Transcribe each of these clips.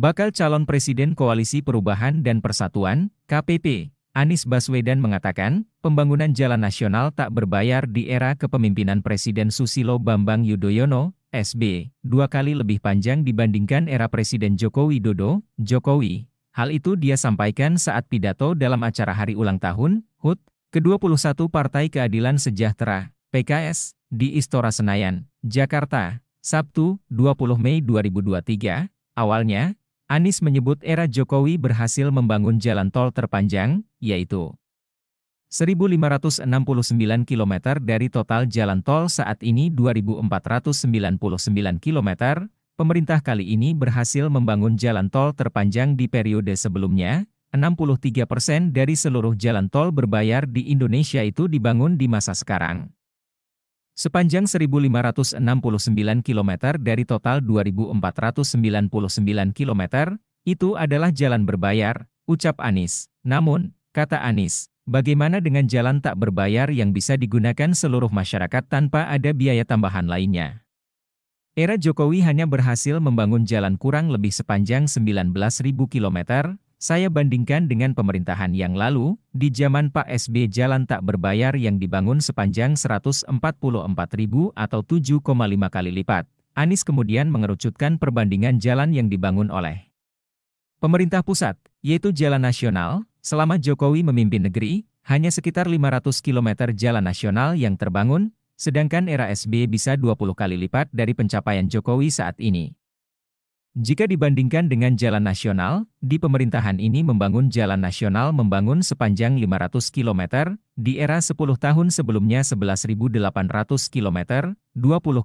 Bakal calon presiden Koalisi Perubahan dan Persatuan, KPP, Anies Baswedan mengatakan, pembangunan jalan nasional tak berbayar di era kepemimpinan Presiden Susilo Bambang Yudhoyono, SB, dua kali lebih panjang dibandingkan era Presiden Joko Widodo, Jokowi. Hal itu dia sampaikan saat pidato dalam acara hari ulang tahun, HUT, ke-21 Partai Keadilan Sejahtera, PKS, di Istora Senayan, Jakarta, Sabtu, 20 Mei 2023. Awalnya, Anies menyebut era Jokowi berhasil membangun jalan tol terpanjang, yaitu 1.569 km dari total jalan tol saat ini 2.499 km, pemerintah kali ini berhasil membangun jalan tol terpanjang di periode sebelumnya, 63% persen dari seluruh jalan tol berbayar di Indonesia itu dibangun di masa sekarang. Sepanjang 1.569 km dari total 2.499 km, itu adalah jalan berbayar, ucap Anies. Namun, kata Anies, bagaimana dengan jalan tak berbayar yang bisa digunakan seluruh masyarakat tanpa ada biaya tambahan lainnya? Era Jokowi hanya berhasil membangun jalan kurang lebih sepanjang 19.000 km, saya bandingkan dengan pemerintahan yang lalu, di zaman Pak SB jalan tak berbayar yang dibangun sepanjang 144 ribu atau 7,5 kali lipat. Anies kemudian mengerucutkan perbandingan jalan yang dibangun oleh pemerintah pusat, yaitu jalan nasional, selama Jokowi memimpin negeri, hanya sekitar 500 km jalan nasional yang terbangun, sedangkan era SB bisa 20 kali lipat dari pencapaian Jokowi saat ini. Jika dibandingkan dengan jalan nasional, di pemerintahan ini membangun jalan nasional membangun sepanjang 500 km, di era 10 tahun sebelumnya 11.800 km, 20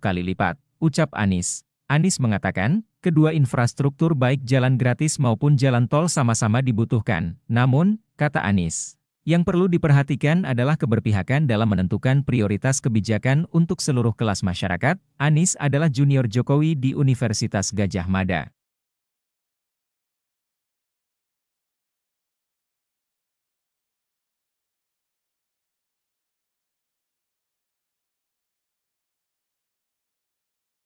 kali lipat, ucap Anies. Anies mengatakan, kedua infrastruktur baik jalan gratis maupun jalan tol sama-sama dibutuhkan. Namun, kata Anies, yang perlu diperhatikan adalah keberpihakan dalam menentukan prioritas kebijakan untuk seluruh kelas masyarakat. Anies adalah junior Jokowi di Universitas Gajah Mada.